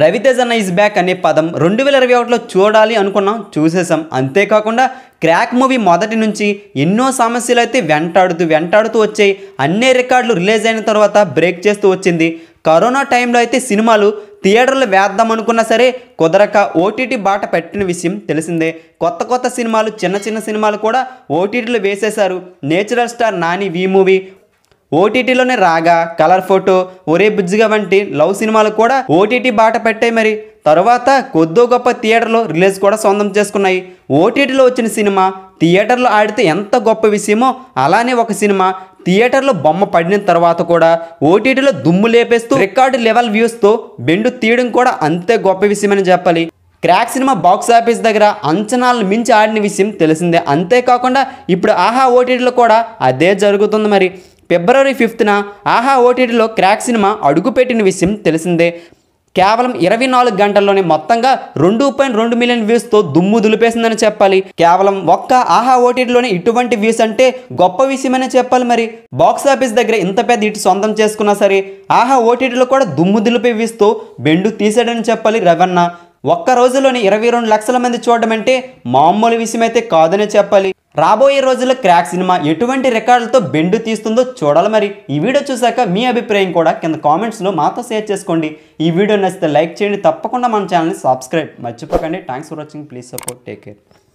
రవితేజన్న is back అనే పదం రెండు వేల ఇరవై ఒకటిలో చూడాలి అనుకున్నాం చూసేసాం అంతేకాకుండా క్రాక్ మూవీ మొదటి నుంచి ఎన్నో సమస్యలు అయితే వెంటాడుతూ వెంటాడుతూ వచ్చాయి అన్ని రికార్డులు రిలీజ్ అయిన తర్వాత బ్రేక్ చేస్తూ వచ్చింది కరోనా టైంలో అయితే సినిమాలు థియేటర్లు వేద్దాం అనుకున్నా సరే కుదరక ఓటీటీ బాట పెట్టిన విషయం తెలిసిందే కొత్త కొత్త సినిమాలు చిన్న చిన్న సినిమాలు కూడా ఓటీటీలు వేసేశారు natural star Nani V movie ఓటీటీలోనే రాగా కలర్ ఫోటో ఒరే బుజ్జిగా వంటి లవ్ సినిమాలు కూడా ఓటీటీ బాట పెట్టాయి మరి తరువాత కొద్దో గొప్ప థియేటర్లో రిలీజ్ కూడా సొంతం చేసుకున్నాయి ఓటీటీలో వచ్చిన సినిమా థియేటర్లో ఆడితే ఎంత గొప్ప విషయమో అలానే ఒక సినిమా థియేటర్లో బొమ్మ పడిన తర్వాత కూడా ఓటీటీలో దుమ్ము లేపేస్తూ రికార్డు లెవెల్ వ్యూస్తో బెండు తీయడం కూడా అంతే గొప్ప విషయమని చెప్పాలి క్రాక్ సినిమా బాక్స్ ఆఫీస్ దగ్గర అంచనాలను మించి ఆడిన విషయం తెలిసిందే అంతేకాకుండా ఇప్పుడు ఆహా ఓటీటీలో కూడా అదే జరుగుతుంది మరి ఫిబ్రవరి ఫిఫ్త్న ఆహా ఓటీటీలో క్రాక్ సినిమా అడుగుపెట్టిన విషయం తెలిసిందే కేవలం ఇరవై నాలుగు గంటల్లోనే మొత్తంగా రెండు పాయింట్ రెండు మిలియన్ వ్యూస్తో దుమ్ము దులిపేసిందని చెప్పాలి కేవలం ఒక్క ఆహా ఓటీటీలోనే ఇటువంటి వ్యూస్ అంటే గొప్ప విషయమని చెప్పాలి మరి బాక్సాఫీస్ దగ్గర ఇంత పెద్ద ఇటు సొంతం చేసుకున్నా సరే ఆహా ఓటీటీలో కూడా దుమ్ము దులిపే వ్యూస్తో బెండు తీసాడని చెప్పాలి రవన్న ఒక్క రోజులోని ఇరవై రెండు లక్షల మంది చూడడం అంటే మామూలు విషయమైతే కాదనే చెప్పాలి రాబోయే రోజుల్లో క్రాక్ సినిమా ఎటువంటి రికార్డులతో బెండు తీస్తుందో చూడాలి మరి ఈ వీడియో చూశాక మీ అభిప్రాయం కూడా కింద కామెంట్స్లో మాతో షేర్ చేసుకోండి ఈ వీడియో నచ్చితే లైక్ చేయండి తప్పకుండా మన ఛానల్ని సబ్స్క్రైబ్ మర్చిపోకండి thanks for watching please support take care